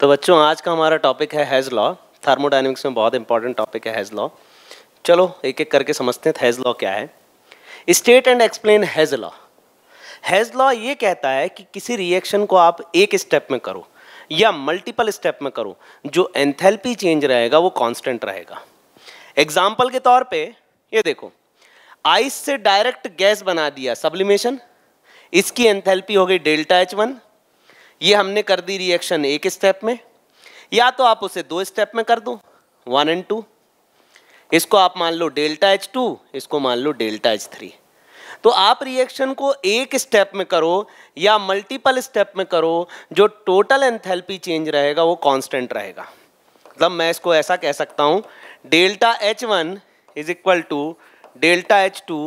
तो बच्चों आज का हमारा टॉपिक है हैज़ लॉ थर्मोडाइनमिक्स में बहुत इंपॉर्टेंट टॉपिक है हैज़ लॉ चलो एक एक करके समझते हैं हैज़ लॉ क्या है state and explain Hess law Hess law ये कहता है कि किसी रिएक्शन को आप एक स्टेप में करो या मल्टीपल स्टेप में करो जो एंथैल्पी चेंज रहेगा वो कांस्टेंट रहेगा एग्जाम्पल के तौर पे ये देखो आइस से डायरेक्ट गैस बना दिया सब्लिमेशन इसकी एंथैल्पी हो गई डेल्टा एच वन ये हमने कर दी रिएक्शन एक स्टेप में या तो आप उसे दो स्टेप में कर दो वन एंड टू इसको आप मान लो डेल्टा एच टू इसको मान लो डेल्टा एच थ्री तो आप रिएक्शन को एक स्टेप में करो या मल्टीपल स्टेप में करो जो टोटल एंथैल्पी चेंज रहेगा वो कांस्टेंट रहेगा मतलब मैं इसको ऐसा कह सकता हूँ delta H one is equal to delta H two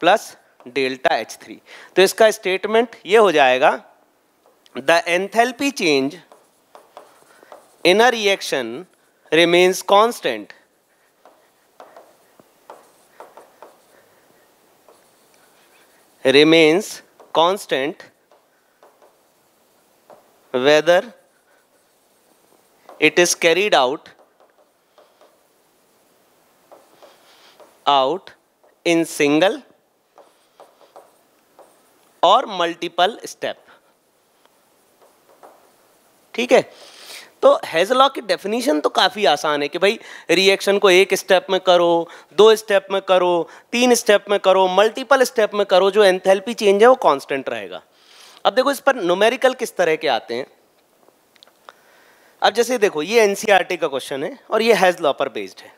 plus delta H three तो इसका स्टेटमेंट ये हो जाएगा the enthalpy change in a reaction remains constant. Remains constant whether it is carried out out in single or multiple step. ठीक है तो हैजलॉ की definition तो काफ़ी आसान है कि भाई रिएक्शन को एक स्टेप में करो दो स्टेप में करो तीन स्टेप में करो मल्टीपल स्टेप में करो जो एंथेल्पी चेंज है वो कांस्टेंट रहेगा अब देखो इस पर नोमेरिकल किस तरह के आते हैं अब जैसे देखो ये एन e का क्वेश्चन है और ये हैजलॉ पर बेस्ड है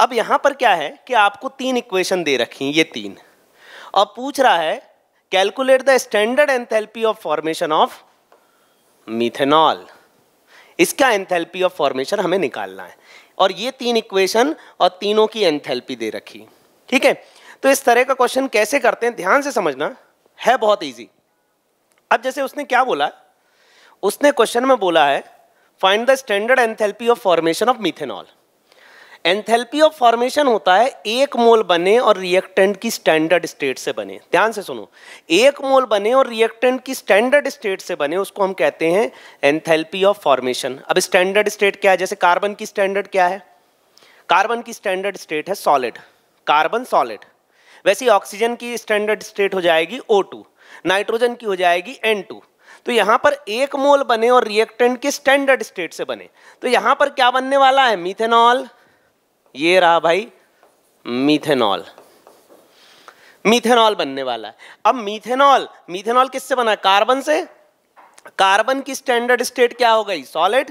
अब यहाँ पर क्या है कि आपको तीन इक्वेशन दे रखी हैं ये तीन और पूछ रहा है calculate the standard enthalpy of formation of methanol इसका एंथैल्पी ऑफ फॉर्मेशन हमें निकालना है और ये तीन इक्वेशन और तीनों की एंथैल्पी दे रखी ठीक है तो इस तरह का क्वेश्चन कैसे करते हैं ध्यान से समझना है बहुत इजी अब जैसे उसने क्या बोला उसने क्वेश्चन में बोला है find the standard enthalpy of formation of methanol enthalpy of formation होता है एक मोल बने और रिएक्टेंट की स्टैंडर्ड स्टेट से बने ध्यान से सुनो एक मोल बने और रिएक्टेंट की स्टैंडर्ड स्टेट से बने उसको हम कहते हैं एंथेल्पी ऑफ फॉर्मेशन अब स्टैंडर्ड स्टेट क्या है जैसे कार्बन की स्टैंडर्ड क्या है कार्बन की स्टैंडर्ड स्टेट है सॉलिड कार्बन सॉलिड वैसे ऑक्सीजन की स्टैंडर्ड स्टेट हो जाएगी ओ नाइट्रोजन की हो जाएगी एन तो यहां पर एक मोल बने और रिएक्टेंट के स्टैंडर्ड स्टेट से बने तो यहां पर क्या बनने वाला है मिथेनॉल ये रहा भाई मीथेनॉल मीथेनॉल बनने वाला है अब मीथेनॉल मीथेनॉल किससे बना कार्बन से कार्बन की स्टैंडर्ड स्टेट क्या हो गई सॉलिड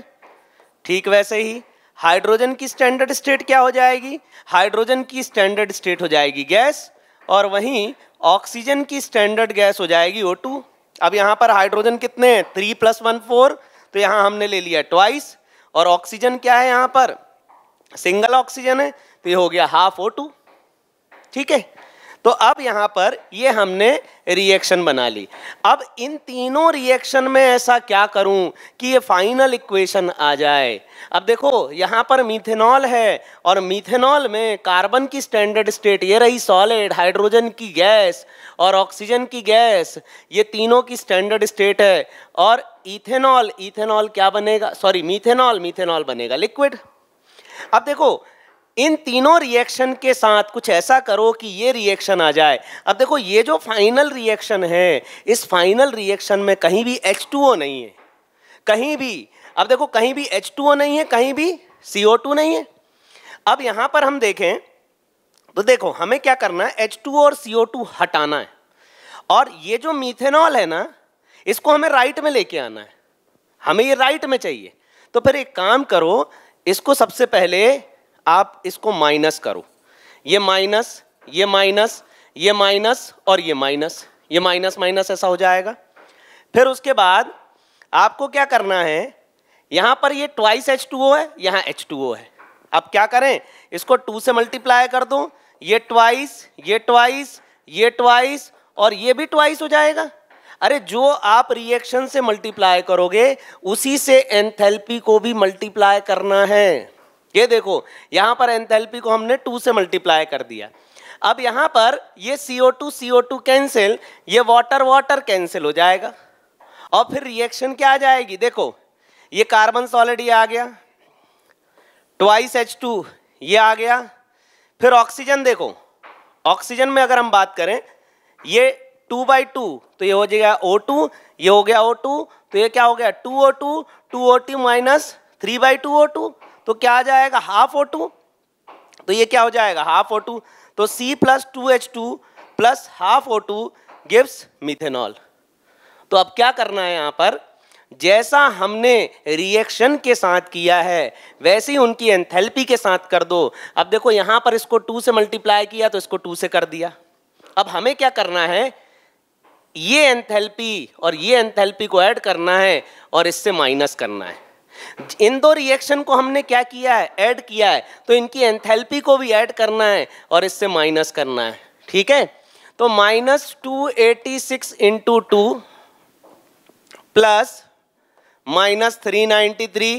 ठीक वैसे ही हाइड्रोजन की स्टैंडर्ड स्टेट क्या हो जाएगी हाइड्रोजन की स्टैंडर्ड स्टेट हो जाएगी गैस और वहीं ऑक्सीजन की स्टैंडर्ड गैस हो जाएगी ओ टू अब यहाँ पर हाइड्रोजन कितने हैं थ्री प्लस वन फोर तो यहाँ हमने ले लिया ट्वाइस और ऑक्सीजन क्या है यहाँ पर सिंगल ऑक्सीजन है तो ये हो गया हाफ ओ टू ठीक है तो अब यहां पर ये हमने रिएक्शन बना ली अब इन तीनों रिएक्शन में ऐसा क्या करूं कि ये फाइनल इक्वेशन आ जाए अब देखो यहां पर मीथेनॉल है और मीथेनॉल में कार्बन की स्टैंडर्ड स्टेट ये रही सॉलिड हाइड्रोजन की गैस और ऑक्सीजन की गैस ये तीनों की स्टैंडर्ड स्टेट है और इथेनॉल इथेनॉल क्या बनेगा सॉरी मीथेनॉल मीथेनॉल बनेगा लिक्विड अब देखो इन तीनों रिएक्शन के साथ कुछ ऐसा करो कि ये रिएक्शन आ जाए अब देखो ये जो फाइनल रिएक्शन है इस फाइनल रिएक्शन में कहीं भी H2O नहीं है कहीं भी अब देखो कहीं भी H2O नहीं है कहीं भी CO2 नहीं है अब यहां पर हम देखें तो देखो हमें क्या करना है H2O और CO2 हटाना है और ये जो मीथेनॉल है ना इसको हमें राइट में लेके आना है हमें ये राइट में चाहिए तो फिर एक काम करो इसको सबसे पहले आप इसको माइनस करो ये माइनस ये माइनस ये माइनस और ये माइनस ये माइनस माइनस ऐसा हो जाएगा फिर उसके बाद आपको क्या करना है यहाँ पर ये ट्वाइस एच टू ओ है यहाँ एच टू ओ है अब क्या करें इसको टू से मल्टीप्लाई कर दो ये ट्वाइस ये ट्वाइस ये ट्वाइस और ये भी ट्वाइस हो जाएगा अरे जो आप रिएक्शन से मल्टीप्लाई करोगे उसी से एंथैल्पी को भी मल्टीप्लाई करना है ये देखो यहां पर एंथैल्पी को हमने टू से मल्टीप्लाई कर दिया अब यहां पर ये CO2 CO2 कैंसिल ये वाटर वाटर कैंसिल हो जाएगा और फिर रिएक्शन क्या आ जाएगी देखो ये कार्बन सॉलिड ये आ गया ट्वाइस एच टू ये आ गया फिर ऑक्सीजन देखो ऑक्सीजन में अगर हम बात करें ये टू बाई टू तो ये हो जाएगा ओ टू ये हो गया ओ टू तो ये क्या हो गया two O two two O T minus three by two O two तो क्या आ जाएगा हाफ ओ टू तो ये क्या हो जाएगा हाफ ओ टू तो C plus two H two plus half O two gives methanol तो अब क्या करना है यहाँ पर जैसा हमने रिएक्शन के साथ किया है वैसे ही उनकी एंथैल्पी के साथ कर दो अब देखो यहाँ पर इसको टू से मल्टीप्लाई किया तो इसको टू से कर दिया अब हमें क्या करना है ये एंथैल्पी और ये एंथैल्पी को ऐड करना है और इससे माइनस करना है इन दो रिएक्शन को हमने क्या किया है ऐड किया है तो इनकी एंथैल्पी को भी ऐड करना है और इससे माइनस करना है ठीक है तो minus two eighty six into two plus minus three ninety three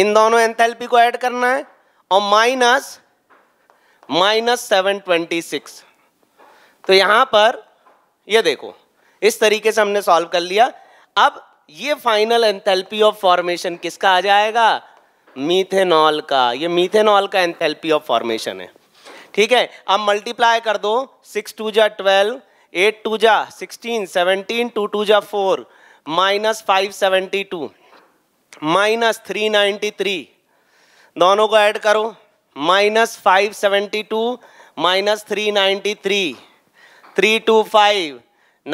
इन दोनों एंथैल्पी को ऐड करना है और minus minus seven twenty six तो यहाँ पर ये देखो इस तरीके से हमने सॉल्व कर लिया अब ये फाइनल एंथैल्पी ऑफ फॉर्मेशन किसका आ जाएगा मीथेनॉल का ये मीथेनॉल का एंथैल्पी ऑफ फॉर्मेशन है ठीक है अब मल्टीप्लाई कर दो सिक्स टू जा ट्वेल्व एट टू जा सिक्सटीन सेवनटीन टू टू जा four minus five seventy two minus three ninety three दोनों को ऐड करो minus five seventy two minus three ninety three three two five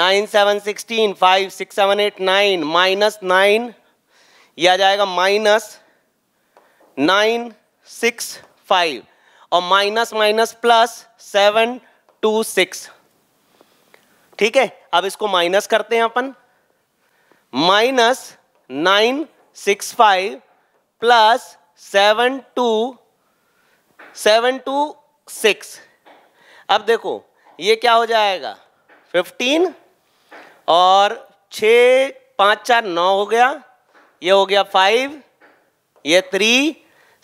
nine seven sixteen five six seven eight nine minus nine यह आ जाएगा minus nine six five और minus minus plus seven two six ठीक है अब इसको माइनस करते हैं अपन minus nine six five plus seven two seven two six अब देखो ये क्या हो जाएगा फिफ्टीन और छ पाँच चार नौ हो गया ये हो गया फाइव ये थ्री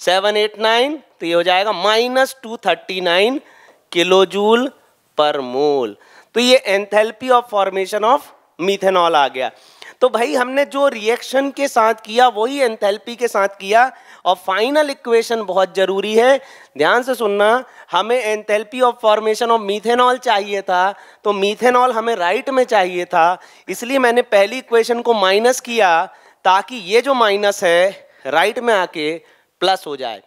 सेवन एट नाइन तो ये हो जाएगा minus two thirty nine kilo joule पर मोल तो ये enthalpy of formation of methanol आ गया तो भाई हमने जो रिएक्शन के साथ किया वही एंथैल्पी के साथ किया और फाइनल इक्वेशन बहुत जरूरी है ध्यान से सुनना हमें enthalpy of formation of methanol चाहिए था तो मीथेनॉल हमें राइट में चाहिए था इसलिए मैंने पहली इक्वेशन को माइनस किया ताकि ये जो माइनस है राइट में आके प्लस हो जाए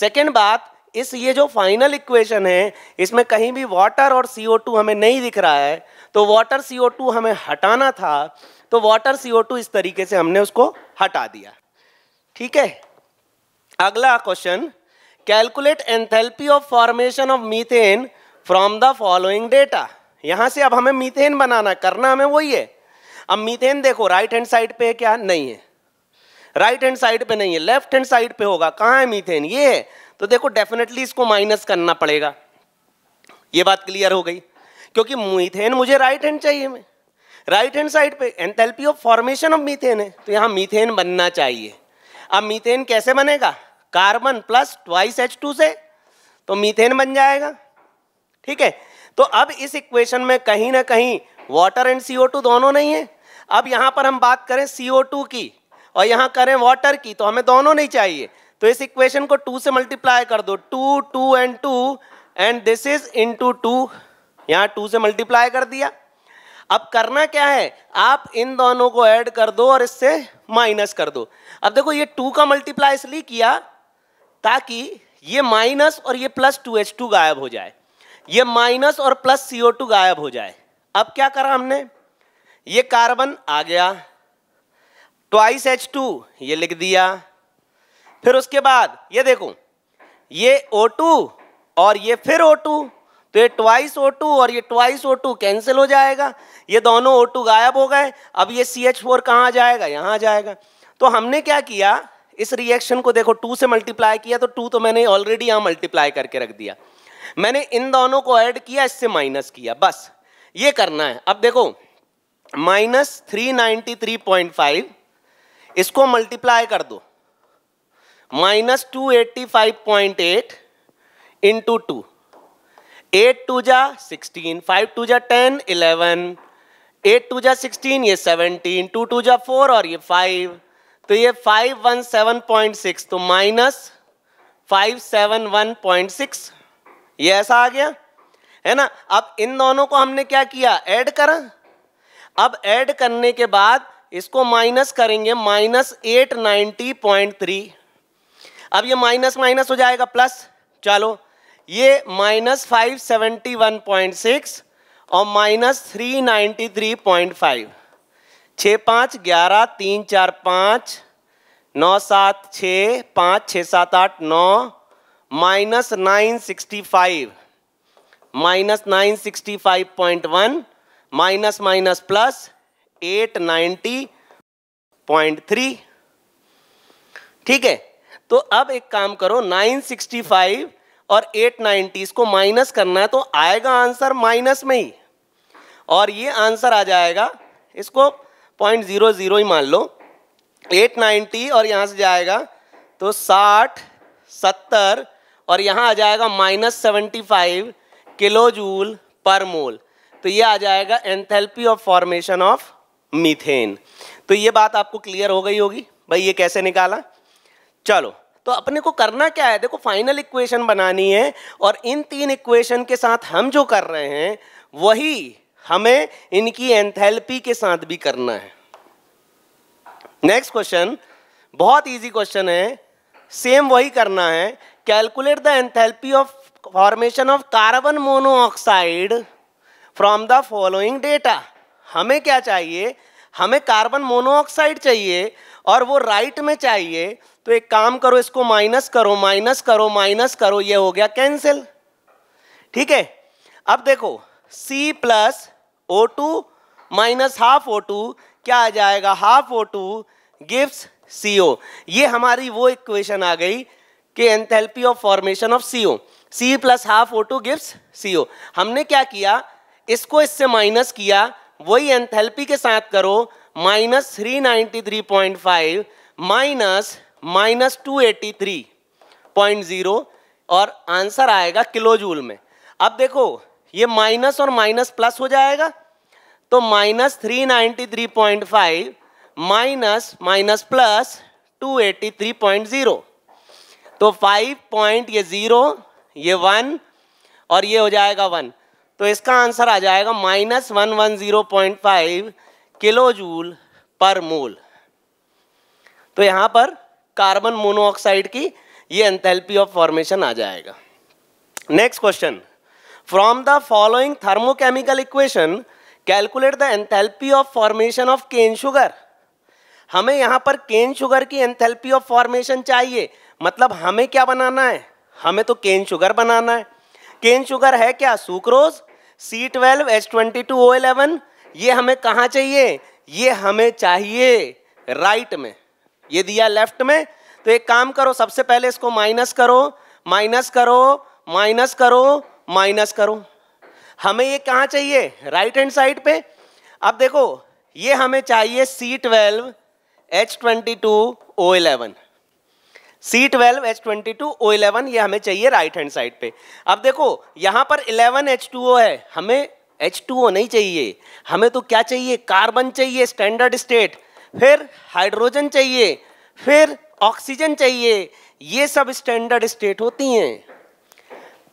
सेकेंड बात इस ये जो फाइनल इक्वेशन है इसमें कहीं भी वाटर और टू हमें नहीं दिख रहा है तो वाटर टू हमें हटाना था तो वाटर टू इस तरीके से हमने उसको हटा दिया ठीक है अगला question calculate enthalpy of formation of methane from the following data यहां से अब हमें मीथेन बनाना करना हमें वही है अब मीथेन देखो राइट हैंड साइड पे है क्या नहीं है राइट हैंड साइड पे नहीं है लेफ्ट हैंड साइड पे होगा कहां है मीथेन ये है तो देखो डेफिनेटली इसको माइनस करना पड़ेगा ये बात क्लियर हो गई क्योंकि मीथेन मुझे राइट हैंड चाहिए मैं राइट हैंड साइड पे enthalpy of formation of methane है तो यहां मीथेन बनना चाहिए अब मीथेन कैसे बनेगा carbon plus twice H two से तो मीथेन बन जाएगा ठीक है तो अब इस इक्वेशन में कहीं ना कहीं वाटर एंड सी दोनों नहीं है अब यहां पर हम बात करें सी की और यहां करें वाटर की तो हमें दोनों नहीं चाहिए तो इस इक्वेशन को टू से मल्टीप्लाई कर दो two two and two and this is in two two यहाँ टू से मल्टीप्लाई कर दिया अब करना क्या है आप इन दोनों को ऐड कर दो और इससे माइनस कर दो अब देखो ये टू का मल्टीप्लाई इसलिए किया ताकि ये माइनस और ये प्लस टू एच टू गायब हो जाए ये माइनस और प्लस सी ओ टू गायब हो जाए अब क्या करा हमने ये कार्बन आ गया ट्वाइस एच टू ये लिख दिया फिर उसके बाद ये देखो ये ओ टू और ये फिर ओ टू तो ये ट्वाइस ओ टू और ये ट्वाइस ओ टू कैंसिल हो जाएगा ये दोनों ओ टू गायब हो गए अब ये सी एच फोर कहाँ जाएगा यहाँ जाएगा तो हमने क्या किया इस रिएक्शन को देखो टू से मल्टीप्लाई किया तो टू तो मैंने ऑलरेडी यहां मल्टीप्लाई करके रख दिया मैंने इन दोनों को ऐड किया इससे माइनस किया बस ये करना है अब देखो minus three ninety three point five इसको मल्टीप्लाई कर दो minus two eighty five point eight into two eight two जा सिक्सटीन फाइव टू जा टेन इलेवन एट टू जा सिक्सटीन ये सेवनटीन टू टू जा फोर और ये फाइव तो ये 517.6 तो माइनस फाइव 571.6 ये ऐसा आ गया है ना अब इन दोनों को हमने क्या किया ऐड करा अब ऐड करने के बाद इसको माइनस करेंगे minus eight ninety point three अब ये माइनस माइनस हो जाएगा प्लस चलो ये minus five seventy one point six और minus three ninety three point five छः पाँच ग्यारह तीन चार पाँच नौ सात छः पाँच छः सात आठ नौ minus nine sixty five minus nine sixty five point one minus minus plus eight ninety point three ठीक है तो अब एक काम करो नाइन सिक्सटी फाइव और एट नाइन्टी इसको माइनस करना है तो आएगा आंसर माइनस में ही और ये आंसर आ जाएगा इसको पॉइंट जीरो जीरो ही मान लो एट नाइन्टी और यहाँ से जाएगा तो साठ सत्तर और यहाँ आ जाएगा minus seventy five kilo joule पर मोल तो ये आ जाएगा enthalpy of formation of methane तो ये बात आपको क्लियर हो गई होगी भाई ये कैसे निकाला चलो तो अपने को करना क्या है देखो फाइनल इक्वेशन बनानी है और इन तीन इक्वेशन के साथ हम जो कर रहे हैं वही हमें इनकी एंथैल्पी के साथ भी करना है नेक्स्ट क्वेश्चन बहुत इजी क्वेश्चन है सेम वही करना है calculate the enthalpy of formation of carbon monoxide from the following data हमें क्या चाहिए हमें कार्बन मोनोऑक्साइड चाहिए और वो राइट में चाहिए तो एक काम करो इसको माइनस करो माइनस करो माइनस करो ये हो गया कैंसिल ठीक है अब देखो C plus O two minus half O two क्या आ जाएगा half O two gives C O ये हमारी वो इक्वेशन आ गई कि enthalpy of formation of C O C plus half O two gives C O हमने क्या किया इसको इससे माइनस किया वही एंथेल्पी के साथ करो minus three ninety three point five minus minus two eighty three point zero और आंसर आएगा किलो जूल में अब देखो ये माइनस और माइनस प्लस हो जाएगा तो minus three ninety three point five minus minus plus two eighty three point zero तो फाइव पॉइंट ये जीरो ये वन और ये हो जाएगा वन तो इसका आंसर आ जाएगा minus one one zero point five kilo joule पर मोल तो यहां पर कार्बन मोनोऑक्साइड की ये एंथैल्पी ऑफ फॉर्मेशन आ जाएगा next question From the following thermochemical equation, calculate the enthalpy of formation of cane sugar. हमें यहाँ पर केन शुगर की एंथैल्पी ऑफ फॉर्मेशन चाहिए मतलब हमें क्या बनाना है हमें तो केन शुगर बनाना है केन शुगर है क्या sucrose C twelve H twenty two O eleven ये हमें कहाँ चाहिए ये हमें चाहिए राइट में ये दिया लेफ्ट में तो एक काम करो सबसे पहले इसको माइनस करो माइनस करो माइनस करो माइनस करो हमें ये कहाँ चाहिए राइट हैंड साइड पे अब देखो ये हमें चाहिए C H22 H twenty two O eleven C twelve H twenty two O eleven ये हमें चाहिए राइट हैंड साइड पे अब देखो यहाँ पर इलेवन एच टू ओ है हमें एच टू ओ नहीं चाहिए हमें तो क्या चाहिए कार्बन चाहिए स्टैंडर्ड स्टेट फिर हाइड्रोजन चाहिए फिर ऑक्सीजन चाहिए ये सब स्टैंडर्ड स्टेट होती हैं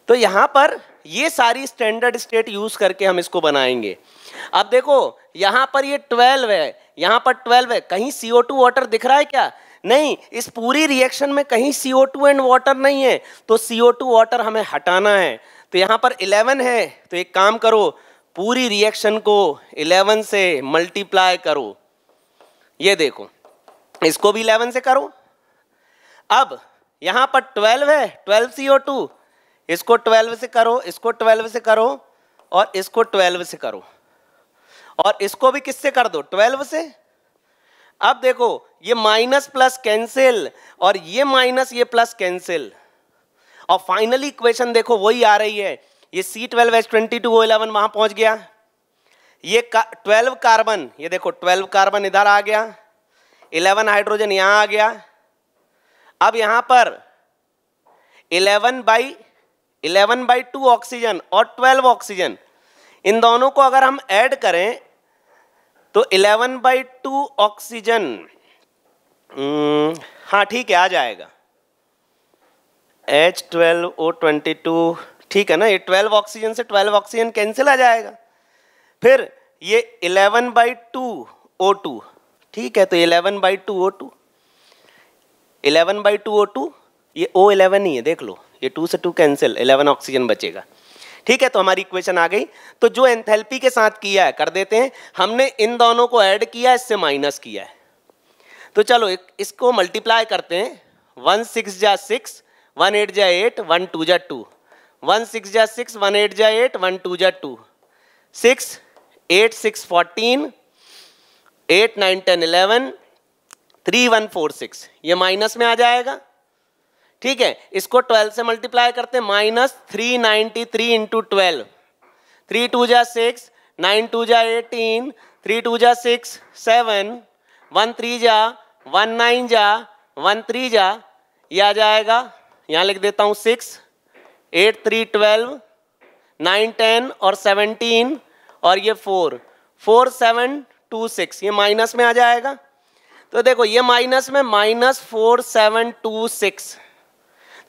तो यहां पर ये सारी स्टैंडर्ड स्टेट यूज करके हम इसको बनाएंगे अब देखो यहां पर ये ट्वेल्व है यहां पर ट्वेल्व है कहीं सीओ टू वाटर दिख रहा है क्या नहीं इस पूरी रिएक्शन में कहीं सीओ टू एंड वाटर नहीं है तो सीओ टू वाटर हमें हटाना है तो यहां पर इलेवन है तो एक काम करो पूरी रिएक्शन को इलेवन से मल्टीप्लाई करो ये देखो इसको भी इलेवन से करो अब यहां पर ट्वेल्व है ट्वेल्व सीओ टू इसको ट्वेल्व से करो इसको ट्वेल्व से करो और इसको ट्वेल्व से करो और इसको भी किससे कर दो ट्वेल्व से अब देखो ये माइनस प्लस कैंसिल और ये माइनस ये प्लस कैंसिल और फाइनली इक्वेशन देखो वही आ रही है ये C twelve S twenty two eleven वहां पहुंच गया ये ट्वेल्व कार्बन ये देखो ट्वेल्व कार्बन इधर आ गया इलेवन हाइड्रोजन यहां आ गया अब यहां पर eleven by 11 by two oxygen और 12 ऑक्सीजन इन दोनों को अगर हम ऐड करें तो 11 बाई टू ऑक्सीजन हाँ ठीक है आ जाएगा H twelve O twenty two ठीक है ना ये ट्वेल्व ऑक्सीजन से ट्वेल्व ऑक्सीजन कैंसिल आ जाएगा फिर ये eleven by two O two ठीक है तो eleven by two O two eleven by two O two ये ओ इलेवन ही है देख लो ये टू से टू कैंसिल एलेवन ऑक्सीजन बचेगा ठीक है तो हमारी इक्वेशन आ गई तो जो एंथैल्पी के साथ किया है कर देते हैं हमने इन दोनों को ऐड किया इससे माइनस किया है तो चलो इसको मल्टीप्लाई करते हैं वन सिक्स जा सिक्स वन एट जा एट वन टू जा टू वन सिक्स जा सिक्स वन एट जा एट वन टू जा two six eight six fourteen eight nine ten eleven three one four six ये minus में आ जाएगा ठीक है इसको 12 से मल्टीप्लाई करते हैं minus three ninety three into twelve three two जा सिक्स नाइन टू जा एटीन थ्री टू जा सिक्स सेवन वन थ्री जा वन नाइन जा वन थ्री जा ये आ जाएगा यहाँ लिख देता हूँ six eight three twelve nine ten और सेवनटीन और ये four four seven two six ये माइनस में आ जाएगा तो देखो ये माइनस में minus four seven two six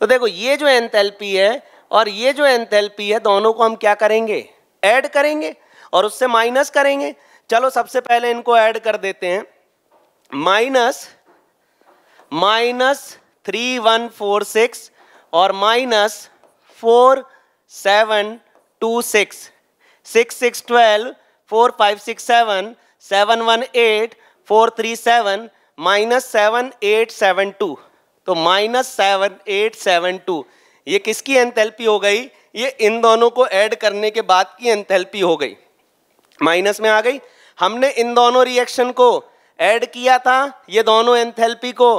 तो देखो ये जो एंथैल्पी है और ये जो एंथैल्पी है दोनों को हम क्या करेंगे ऐड करेंगे और उससे माइनस करेंगे चलो सबसे पहले इनको ऐड कर देते हैं minus minus three one four six और minus four seven two six six six twelve four five six seven seven one eight four three seven minus seven eight seven two तो minus seven eight seven two ये किसकी enthalpy हो गई ये इन दोनों को add करने के बाद की एंथैल्पी हो गई माइनस में आ गई हमने इन दोनों रिएक्शन को ऐड किया था ये दोनों एंथैल्पी को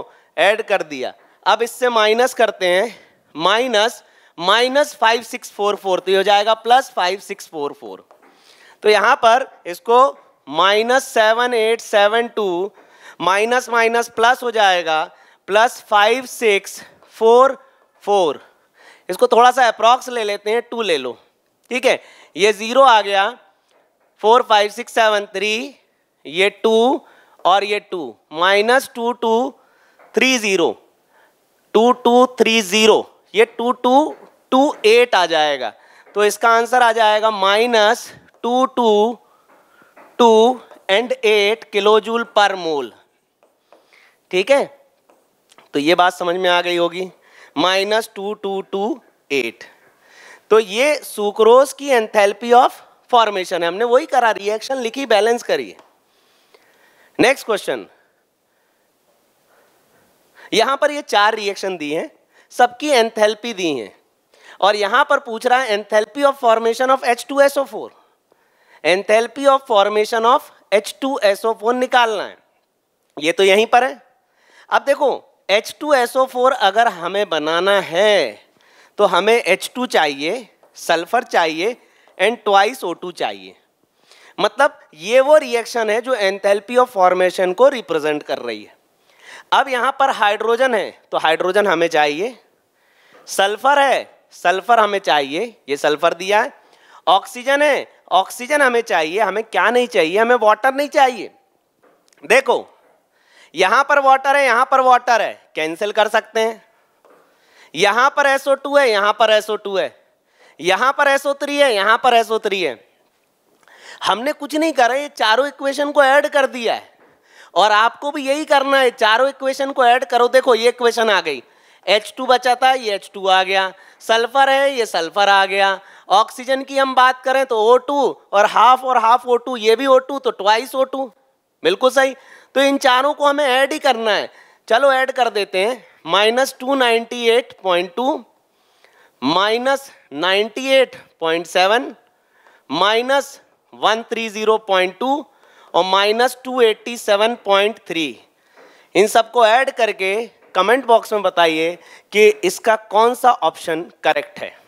ऐड कर दिया अब इससे माइनस करते हैं minus minus five six four four तो ये हो जाएगा plus five six four four तो यहां पर इसको minus seven eight seven two minus minus plus हो जाएगा plus five six four four इसको थोड़ा सा अप्रॉक्स ले लेते हैं टू ले लो ठीक है ये ज़ीरो आ गया four five six seven three ये टू और ये two minus two two three zero two two three zero ये टू टू टू एट आ जाएगा तो इसका आंसर आ जाएगा minus two two two and eight kilo joule पर मोल ठीक है तो ये बात समझ में आ गई होगी minus two two two eight तो ये सुक्रोज की एंथैल्पी ऑफ फॉर्मेशन है हमने वही करा रिएक्शन लिखी बैलेंस करी नेक्स्ट क्वेश्चन यहां पर ये चार रिएक्शन दी हैं सबकी एंथैल्पी दी हैं और यहां पर पूछ रहा है enthalpy of formation of H2SO4 enthalpy of formation of H2SO4 निकालना है ये तो यहीं पर है अब देखो H2SO4 अगर हमें बनाना है तो हमें H2 चाहिए सल्फर चाहिए एंड ट्वाइस O2 चाहिए मतलब ये वो रिएक्शन है जो एंथैल्पी ऑफ फॉर्मेशन को रिप्रेजेंट कर रही है अब यहाँ पर हाइड्रोजन है तो हाइड्रोजन हमें चाहिए सल्फर है सल्फर हमें चाहिए ये सल्फर दिया है ऑक्सीजन है ऑक्सीजन हमें चाहिए हमें क्या नहीं चाहिए हमें वाटर नहीं चाहिए देखो यहां पर वाटर है यहां पर वाटर है कैंसिल कर सकते हैं यहां पर SO2 है यहां पर SO2 है यहां पर SO3 है यहां पर SO3 है हमने कुछ नहीं करा ये चारों इक्वेशन को ऐड कर दिया है और आपको भी यही करना है चारों इक्वेशन को ऐड करो देखो ये इक्वेशन आ गई H2 बचा था ये H2 आ गया सल्फर है ये सल्फर आ गया ऑक्सीजन की हम बात करें तो O2 और हाफ और हाफ O2 ये भी O2 तो ट्वाइस O2 बिल्कुल सही तो इन चारों को हमें ऐड ही करना है चलो ऐड कर देते हैं minus two ninety eight point two minus ninety eight point seven minus one three zero point two और minus two eighty seven point three इन सबको ऐड करके कमेंट बॉक्स में बताइए कि इसका कौन सा ऑप्शन करेक्ट है